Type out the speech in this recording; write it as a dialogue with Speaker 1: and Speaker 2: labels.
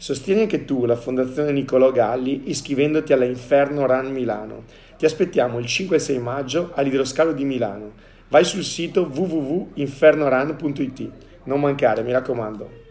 Speaker 1: Sostieni anche tu la Fondazione Niccolò Galli iscrivendoti alla Inferno Run Milano. Ti aspettiamo il 5 e 6 maggio all'idroscalo di Milano. Vai sul sito www.infernorun.it. Non mancare, mi raccomando.